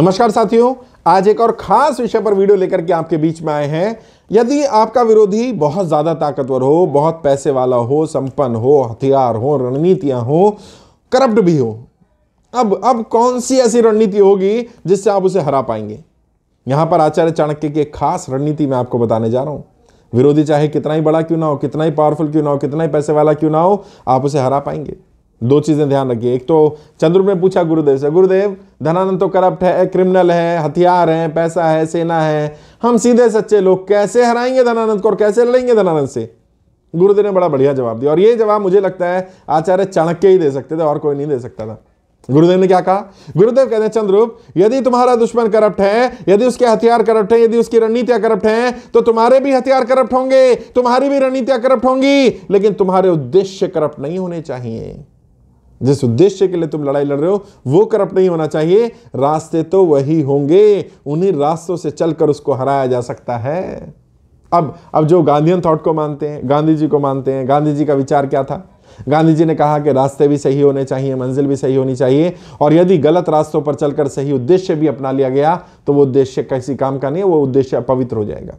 नमस्कार साथियों आज एक और खास विषय पर वीडियो लेकर के आपके बीच में आए हैं यदि आपका विरोधी बहुत ज़्यादा ताकतवर हो बहुत पैसे वाला हो संपन्न हो हथियार हो रणनीतियां हो करप्ट भी हो अब अब कौन सी ऐसी रणनीति होगी जिससे आप उसे हरा पाएंगे यहां पर आचार्य चाणक्य की एक खास रणनीति मैं आपको बताने जा रहा हूं विरोधी चाहे कितना ही बड़ा क्यों ना हो कितना ही पावरफुल क्यों ना हो कितना ही पैसे वाला क्यों ना हो आप उसे हरा पाएंगे दो चीज़ें ध्यान रखिए एक तो चंद्रूप ने पूछा गुरुदेव से गुरुदेव धनानंद तो करप्ट है क्रिमिनल है हथियार है पैसा है सेना है हम सीधे सच्चे लोग कैसे हराएंगे धनानंद को और कैसे लड़ेंगे धनानंद से गुरुदेव ने बड़ा बढ़िया जवाब दिया और ये जवाब मुझे लगता है आचार्य चाणक्य ही दे सकते थे और कोई नहीं दे सकता था गुरुदेव ने क्या कहा गुरुदेव कहते हैं चंद्रूप यदि तुम्हारा दुश्मन करप्ट है यदि उसके हथियार करप्ट है यदि उसकी रणनीतियां करप्ट हैं तो तुम्हारे भी हथियार करप्ट होंगे तुम्हारी भी रणनीतियां करप्ट होंगी लेकिन तुम्हारे उद्देश्य करप्ट नहीं होने चाहिए जिस उद्देश्य के लिए तुम लड़ाई लड़ रहे हो वो करप्ट नहीं होना चाहिए रास्ते तो वही होंगे उन्हीं रास्तों से चलकर उसको हराया जा सकता है अब अब जो गांधीयन थॉट को मानते हैं गांधी जी को मानते हैं गांधी जी का विचार क्या था गांधी जी ने कहा कि रास्ते भी सही होने चाहिए मंजिल भी सही होनी चाहिए और यदि गलत रास्तों पर चलकर सही उद्देश्य भी अपना लिया गया तो वो उद्देश्य कैसी काम का नहीं है वो उद्देश्य अपवित्र हो जाएगा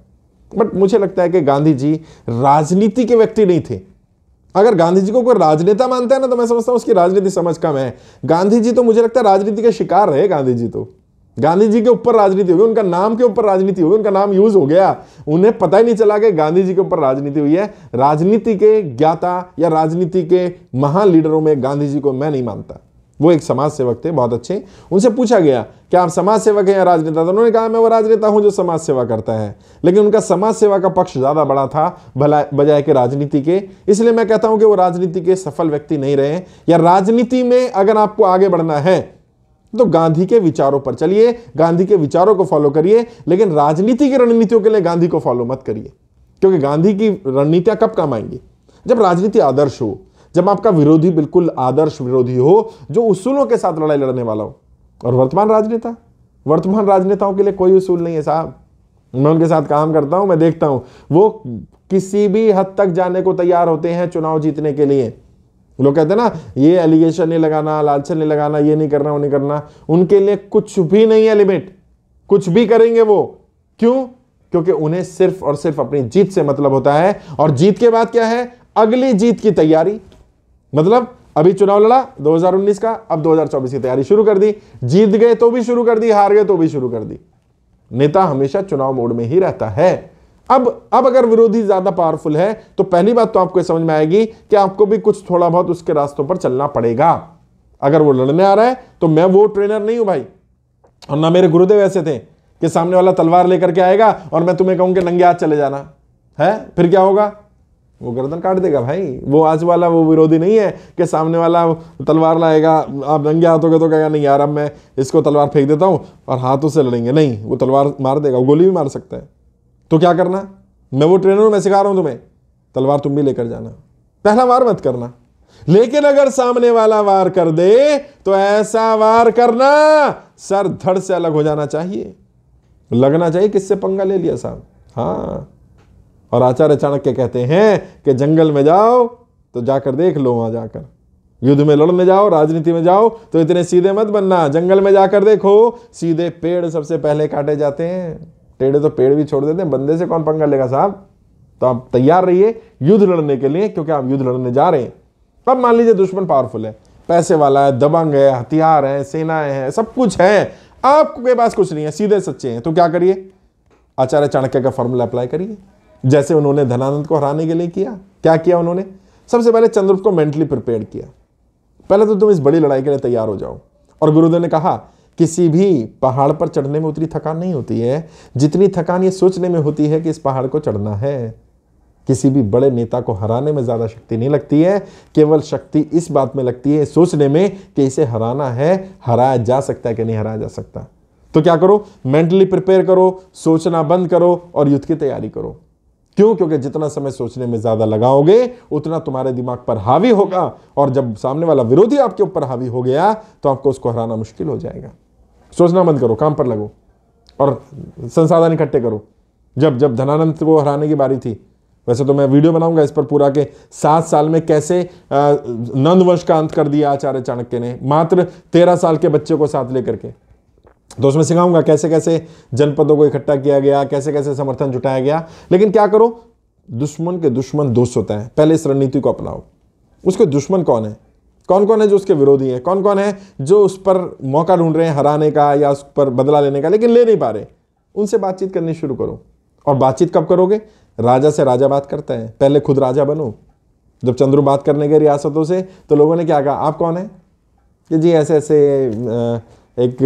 बट मुझे लगता है कि गांधी जी राजनीति के व्यक्ति नहीं थे अगर गांधी जी को कोई राजनेता मानता है ना तो मैं समझता हूँ उसकी राजनीति समझ कम है गांधी जी तो मुझे लगता है राजनीति के शिकार रहे गांधी जी तो गांधी जी के ऊपर राजनीति होगी उनका नाम के ऊपर राजनीति होगी उनका नाम यूज हो गया उन्हें पता ही नहीं चला कि गांधी जी के ऊपर राजनीति हुई है राजनीति के ज्ञाता या राजनीति के महान लीडरों में गांधी जी को मैं नहीं मानता वो एक समाज सेवक थे बहुत अच्छे उनसे पूछा गया कि आप समाज सेवक हैं या राजनेता तो उन्होंने कहा मैं वो राजनेता हूं जो समाज सेवा करता है लेकिन उनका समाज सेवा का पक्ष ज़्यादा बड़ा था भला बजाय के राजनीति के इसलिए मैं कहता हूं कि वो राजनीति के सफल व्यक्ति नहीं रहे या राजनीति में अगर आपको आगे बढ़ना है तो गांधी के विचारों पर चलिए गांधी के विचारों को फॉलो करिए लेकिन राजनीति की रणनीतियों के लिए गांधी को फॉलो मत करिए क्योंकि गांधी की रणनीतियां कब काम आएंगी जब राजनीति आदर्श हो जब आपका विरोधी बिल्कुल आदर्श विरोधी हो जो उसूलों के साथ लड़ाई लड़ने वाला हो और वर्तमान राजनेता वर्तमान राजनेताओं के लिए कोई उसूल नहीं है साहब मैं उनके साथ काम करता हूं मैं देखता हूं वो किसी भी हद तक जाने को तैयार होते हैं चुनाव जीतने के लिए लोग कहते हैं ना ये एलिगेशन नहीं लगाना लालचन नहीं लगाना ये नहीं करना वो नहीं करना उनके लिए कुछ भी नहीं है लिमिट कुछ भी करेंगे वो क्यों क्योंकि उन्हें सिर्फ और सिर्फ अपनी जीत से मतलब होता है और जीत के बाद क्या है अगली जीत की तैयारी मतलब अभी चुनाव लड़ा 2019 का अब 2024 की तैयारी शुरू कर दी जीत गए तो भी शुरू कर दी हार गए तो भी शुरू कर दी नेता हमेशा चुनाव मोड में ही रहता है अब अब अगर विरोधी ज्यादा पावरफुल है तो पहली बात तो आपको समझ में आएगी कि आपको भी कुछ थोड़ा बहुत उसके रास्तों पर चलना पड़ेगा अगर वो लड़ने आ रहा है तो मैं वो ट्रेनर नहीं हूं भाई और ना मेरे गुरुदेव ऐसे थे कि सामने वाला तलवार लेकर के आएगा और मैं तुम्हें कहूं कि नंगे हाथ चले जाना है फिर क्या होगा वो गर्दन काट देगा भाई वो आज वाला वो विरोधी नहीं है कि सामने वाला तलवार लाएगा आप नंगे हाथों के तो कहेगा नहीं यार अब मैं इसको तलवार फेंक देता हूँ और हाथों से लड़ेंगे नहीं वो तलवार मार देगा वो गोली भी मार सकता है तो क्या करना मैं वो ट्रेनर हूँ मैं सिखा रहा हूँ तुम्हें तलवार तुम भी लेकर जाना पहला वार मत करना लेकिन अगर सामने वाला वार कर दे तो ऐसा वार करना सर धड़ से अलग हो जाना चाहिए लगना चाहिए किससे पंगा ले लिया साहब हाँ और आचार्य चाणक्य कहते हैं कि जंगल में जाओ तो जाकर देख लो वहां जाकर युद्ध में लड़ने जाओ राजनीति में जाओ तो इतने सीधे मत बनना जंगल में जाकर देखो सीधे पेड़ सबसे पहले काटे जाते हैं टेढ़े तो पेड़ भी छोड़ देते हैं बंदे से कौन पंगा लेगा साहब तो आप तैयार रहिए युद्ध लड़ने के लिए क्योंकि आप युद्ध लड़ने जा रहे हैं अब मान लीजिए दुश्मन पावरफुल है पैसे वाला है दबंग है हथियार है सेनाएं हैं सब कुछ है आपके पास कुछ नहीं है सीधे सच्चे हैं तो क्या करिए आचार्य चाणक्य का फॉर्मूला अप्लाई करिए जैसे उन्होंने धनानंद को हराने के लिए किया क्या किया उन्होंने सबसे पहले चंद्रगुप्त को मेंटली प्रिपेयर किया पहले तो तुम इस बड़ी लड़ाई के लिए तैयार हो जाओ और गुरुदेव ने कहा किसी भी पहाड़ पर चढ़ने में उतनी थकान नहीं होती है जितनी थकान ये सोचने में होती है कि इस पहाड़ को चढ़ना है किसी भी बड़े नेता को हराने में ज़्यादा शक्ति नहीं लगती है केवल शक्ति इस बात में लगती है सोचने में कि इसे हराना है हराया जा सकता है कि नहीं हराया जा सकता तो क्या करो मेंटली प्रिपेयर करो सोचना बंद करो और युद्ध की तैयारी करो क्यों क्योंकि जितना समय सोचने में ज़्यादा लगाओगे उतना तुम्हारे दिमाग पर हावी होगा और जब सामने वाला विरोधी आपके ऊपर हावी हो गया तो आपको उसको हराना मुश्किल हो जाएगा सोचना मत करो काम पर लगो और संसाधन इकट्ठे करो जब जब धनानंद को हराने की बारी थी वैसे तो मैं वीडियो बनाऊंगा इस पर पूरा के सात साल में कैसे नंदवंश का अंत कर दिया आचार्य चाणक्य ने मात्र तेरह साल के बच्चे को साथ लेकर के तो उसमें सिखाऊंगा कैसे कैसे जनपदों को इकट्ठा किया गया कैसे कैसे समर्थन जुटाया गया लेकिन क्या करो दुश्मन के दुश्मन दोस्त होता है पहले इस रणनीति को अपनाओ उसके दुश्मन कौन है कौन कौन है जो उसके विरोधी हैं कौन कौन है जो उस पर मौका ढूंढ रहे हैं हराने का या उस पर बदला लेने का लेकिन ले नहीं पा रहे उनसे बातचीत करनी शुरू करो और बातचीत कब करोगे राजा से राजा बात करता है पहले खुद राजा बनो जब चंद्रू बात करने गए रियासतों से तो लोगों ने क्या कहा आप कौन है कि जी ऐसे ऐसे एक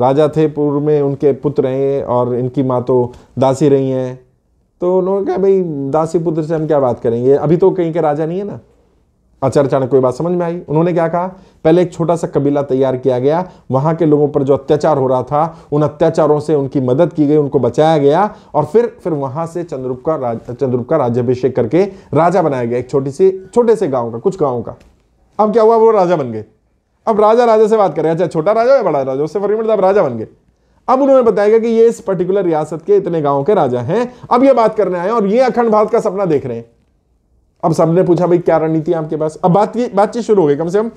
राजा थे पूर्व में उनके पुत्र हैं और इनकी माँ तो दासी रही हैं तो उन्होंने कहा भाई दासी पुत्र से हम क्या बात करेंगे अभी तो कहीं के राजा नहीं है ना अचर अचानक कोई बात समझ में आई उन्होंने क्या कहा पहले एक छोटा सा कबीला तैयार किया गया वहाँ के लोगों पर जो अत्याचार हो रहा था उन अत्याचारों से उनकी मदद की गई उनको बचाया गया और फिर फिर वहाँ से चंद्रुप का राज चंद्रुप का राज्याभिषेक करके राजा बनाया गया एक छोटी सी छोटे से गाँव का कुछ गाँव का अब क्या हुआ वो राजा बन गए अब राजा राजा से बात करें अच्छा छोटा राजा या बड़ा राजा उससे फर्क नहीं अब राजा बन गए अब उन्होंने बताया कि ये इस पर्टिकुलर रियासत के इतने गांव के राजा हैं अब ये बात करने आए और ये अखंड भारत का सपना देख रहे हैं अब सबने पूछा भाई क्या रणनीति है आपके पास अब बात बातचीत शुरू हो गई कम से कम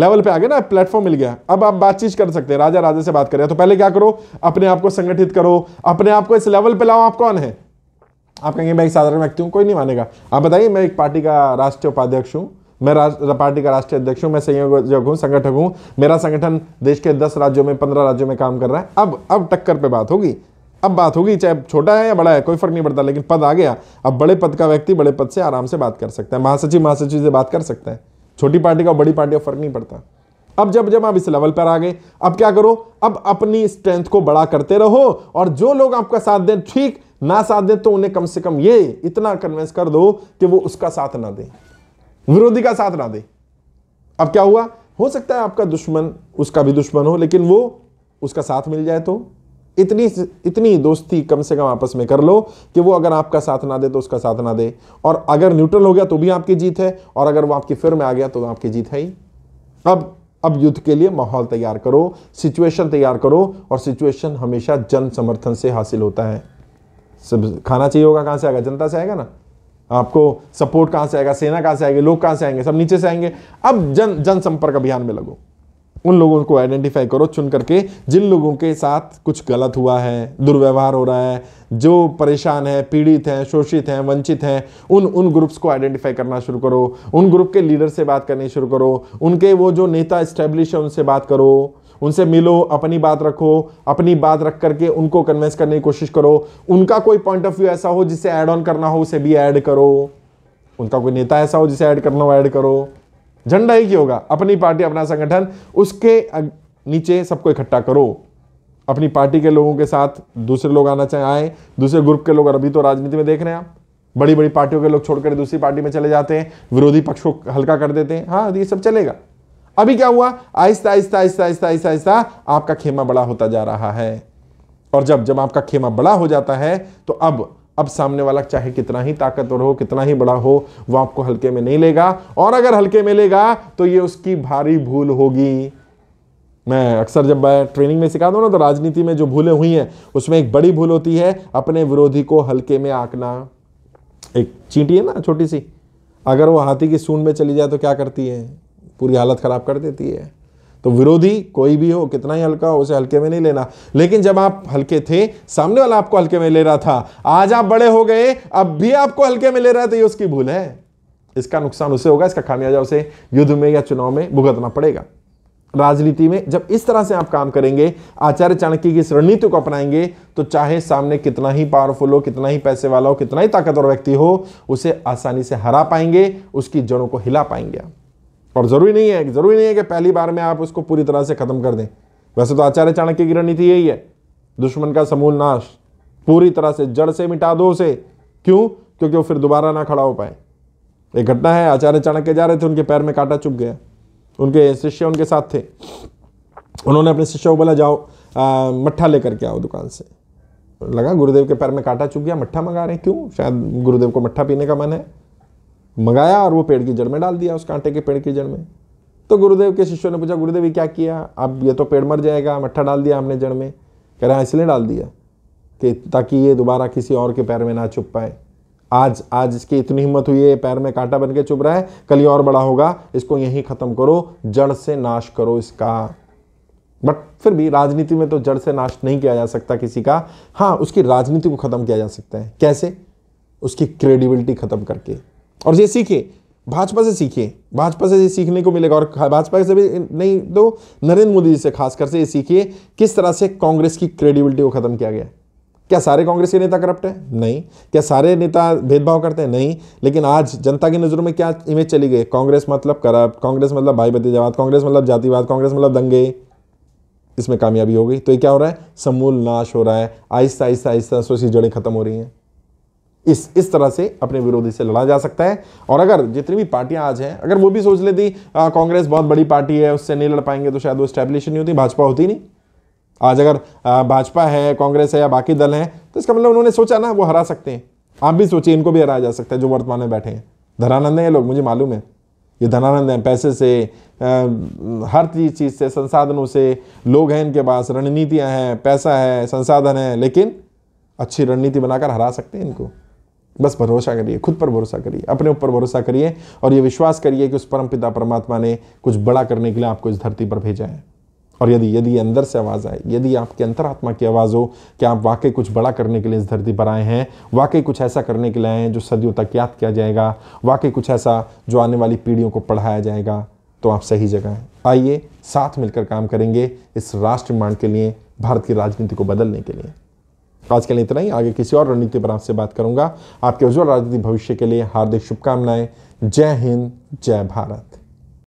लेवल पे आ गए ना प्लेटफॉर्म मिल गया अब आप बातचीत कर सकते हैं राजा राजा से बात करें तो पहले क्या करो अपने आप को संगठित करो अपने आप को इस लेवल पे लाओ आप कौन है आप कहेंगे मैं एक साधारण व्यक्ति हूं कोई नहीं मानेगा आप बताइए मैं एक पार्टी का राष्ट्रीय उपाध्यक्ष हूं मैं पार्टी का राष्ट्रीय अध्यक्ष हूं मैं संयोजक हूं संगठक हूं मेरा संगठन देश के दस राज्यों में पंद्रह राज्यों में काम कर रहा है अब अब टक्कर पे बात होगी अब बात होगी चाहे छोटा है या बड़ा है कोई फर्क नहीं पड़ता लेकिन पद आ गया अब बड़े पद का व्यक्ति बड़े पद से आराम से बात कर सकता है महासचिव महासचिव से बात कर सकता है छोटी पार्टी का बड़ी पार्टी का फर्क नहीं पड़ता अब जब जब आप इस लेवल पर आ गए अब क्या करो अब अपनी स्ट्रेंथ को बड़ा करते रहो और जो लोग आपका साथ दें ठीक ना साथ दें तो उन्हें कम से कम ये इतना कन्विंस कर दो कि वो उसका साथ ना दें विरोधी का साथ ना दे अब क्या हुआ हो सकता है आपका दुश्मन उसका भी दुश्मन हो लेकिन वो उसका साथ मिल जाए तो इतनी इतनी दोस्ती कम से कम आपस में कर लो कि वो अगर आपका साथ ना दे तो उसका साथ ना दे और अगर न्यूट्रल हो गया तो भी आपकी जीत है और अगर वो आपकी फिर में आ गया तो आपकी जीत है ही अब अब युद्ध के लिए माहौल तैयार करो सिचुएशन तैयार करो और सिचुएशन हमेशा जन समर्थन से हासिल होता है सब खाना चाहिए होगा कहाँ से आएगा जनता से आएगा ना आपको सपोर्ट कहाँ से आएगा सेना कहाँ से आएगी लोग कहाँ से आएंगे सब नीचे से आएंगे अब जन जनसंपर्क अभियान में लगो उन लोगों को आइडेंटिफाई करो चुन करके जिन लोगों के साथ कुछ गलत हुआ है दुर्व्यवहार हो रहा है जो परेशान है पीड़ित हैं शोषित हैं वंचित हैं उन उन ग्रुप्स को आइडेंटिफाई करना शुरू करो उन ग्रुप के लीडर से बात करनी शुरू करो उनके वो जो नेता स्टैब्लिश है उनसे बात करो उनसे मिलो अपनी बात रखो अपनी बात रख करके उनको कन्वेंस करने की कोशिश करो उनका कोई पॉइंट ऑफ व्यू ऐसा हो जिसे ऐड ऑन करना हो उसे भी ऐड करो उनका कोई नेता ऐसा हो जिसे ऐड करना हो ऐड करो झंडा ही क्यों होगा अपनी पार्टी अपना संगठन उसके नीचे सबको इकट्ठा करो अपनी पार्टी के लोगों के साथ दूसरे लोग आना चाहे आए दूसरे ग्रुप के लोग अभी तो राजनीति में देख रहे हैं आप बड़ी बड़ी पार्टियों के लोग छोड़कर दूसरी पार्टी में चले जाते हैं विरोधी पक्ष को हल्का कर देते हैं हाँ ये सब चलेगा अभी क्या हुआ आहिस्ता आहिस्ता आहिस्ता आहिस्ता आहिस्ता आहिस्ता आपका खेमा बड़ा होता जा रहा है और जब जब आपका खेमा बड़ा हो जाता है तो अब अब सामने वाला चाहे कितना ही ताकतवर हो कितना ही बड़ा हो वो आपको हल्के में नहीं लेगा और अगर हल्के में लेगा तो ये उसकी भारी भूल होगी मैं अक्सर जब मैं ट्रेनिंग में सिखाता हूँ ना तो राजनीति में जो भूलें हुई हैं उसमें एक बड़ी भूल होती है अपने विरोधी को हल्के में आंकना एक चींटी है ना छोटी सी अगर वो हाथी की सूंड में चली जाए तो क्या करती है पूरी हालत ख़राब कर देती है तो विरोधी कोई भी हो कितना ही हल्का हो उसे हल्के में नहीं लेना लेकिन जब आप हल्के थे सामने वाला आपको हल्के में ले रहा था आज आप बड़े हो गए अब भी आपको हल्के में ले रहा था तो ये उसकी भूल है इसका नुकसान उसे होगा इसका खामियाजा उसे युद्ध में या चुनाव में भुगतना पड़ेगा राजनीति में जब इस तरह से आप काम करेंगे आचार्य चाणक्य की इस रणनीति को अपनाएंगे तो चाहे सामने कितना ही पावरफुल हो कितना ही पैसे वाला हो कितना ही ताकतवर व्यक्ति हो उसे आसानी से हरा पाएंगे उसकी जड़ों को हिला पाएंगे आप और ज़रूरी नहीं है ज़रूरी नहीं है कि पहली बार में आप उसको पूरी तरह से ख़त्म कर दें वैसे तो आचार्य चाणक्य की रणनीति यही है दुश्मन का समूल नाश पूरी तरह से जड़ से मिटा दो उसे क्यों क्योंकि वो फिर दोबारा ना खड़ा हो पाए एक घटना है आचार्य चाणक्य जा रहे थे उनके पैर में कांटा चुप गया उनके शिष्य उनके साथ थे उन्होंने अपने शिष्य को बोला जाओ मट्ठा लेकर के आओ दुकान से लगा गुरुदेव के पैर में कांटा चुप गया मट्ठा मंगा रहे क्यों शायद गुरुदेव को मट्ठा पीने का मन है मंगाया और वो पेड़ की जड़ में डाल दिया उस कांटे के पेड़ की जड़ में तो गुरुदेव के शिष्यों ने पूछा गुरुदेव ये क्या किया अब ये तो पेड़ मर जाएगा मट्ठा डाल दिया हमने जड़ में कह रहा हाँ, इसलिए डाल दिया कि ताकि ये दोबारा किसी और के पैर में ना छुप पाए आज आज इसकी इतनी हिम्मत हुई है पैर में कांटा बन के चुप रहा है कल ये और बड़ा होगा इसको यहीं ख़त्म करो जड़ से नाश करो इसका बट फिर भी राजनीति में तो जड़ से नाश नहीं किया जा सकता किसी का हाँ उसकी राजनीति को ख़त्म किया जा सकता है कैसे उसकी क्रेडिबिलिटी ख़त्म करके और ये सीखिए भाजपा से सीखिए भाजपा से ये सीखने को मिलेगा और भाजपा से भी नहीं तो नरेंद्र मोदी जी से खासकर से ये सीखिए किस तरह से कांग्रेस की क्रेडिबिलिटी को ख़त्म किया गया क्या सारे कांग्रेस के नेता करप्ट है नहीं क्या सारे नेता भेदभाव करते हैं नहीं लेकिन आज जनता की नज़रों में क्या इमेज चली गई कांग्रेस मतलब करप्ट कांग्रेस मतलब भाई भतीजावाद कांग्रेस मतलब जातिवाद कांग्रेस मतलब दंगे इसमें कामयाबी हो गई तो ये क्या हो रहा है समूल नाश हो रहा है आहिस्ता आहिस्ता आहिस्ता सोशी जड़ें खत्म हो रही हैं इस इस तरह से अपने विरोधी से लड़ा जा सकता है और अगर जितनी भी पार्टियां आज हैं अगर वो भी सोच लेती कांग्रेस बहुत बड़ी पार्टी है उससे नहीं लड़ पाएंगे तो शायद वो स्टैब्लिश नहीं होती भाजपा होती नहीं आज अगर भाजपा है कांग्रेस है या बाकी दल हैं तो इसका मतलब उन्होंने सोचा ना वो हरा सकते हैं आप भी सोचिए इनको भी हराया जा सकता है जो वर्तमान में बैठे हैं धनानंद हैं लोग मुझे मालूम है ये धनानंद हैं पैसे से आ, हर चीज़ से संसाधनों से लोग हैं इनके पास रणनीतियाँ हैं पैसा है संसाधन है लेकिन अच्छी रणनीति बनाकर हरा सकते हैं इनको बस भरोसा करिए खुद पर भरोसा करिए अपने ऊपर भरोसा करिए और ये विश्वास करिए कि उस परम पिता परमात्मा ने कुछ बड़ा करने के लिए आपको इस धरती पर भेजा है और यदि यदि अंदर से आवाज़ आए यदि आपके अंतरात्मा की आवाज़ हो कि आप वाकई कुछ बड़ा करने के लिए इस धरती पर आए हैं वाकई कुछ ऐसा करने के लिए आए हैं जो सदियों तक याद किया जाएगा वाकई कुछ ऐसा जो आने वाली पीढ़ियों को पढ़ाया जाएगा तो आप सही जगह हैं आइए साथ मिलकर काम करेंगे इस राष्ट्र निर्माण के लिए भारत की राजनीति को बदलने के लिए आज के लिए इतना ही आगे किसी और रणनीति पर आपसे बात करूंगा आपके उज्जवल राजनीतिक भविष्य के लिए हार्दिक शुभकामनाएं जय हिंद जय भारत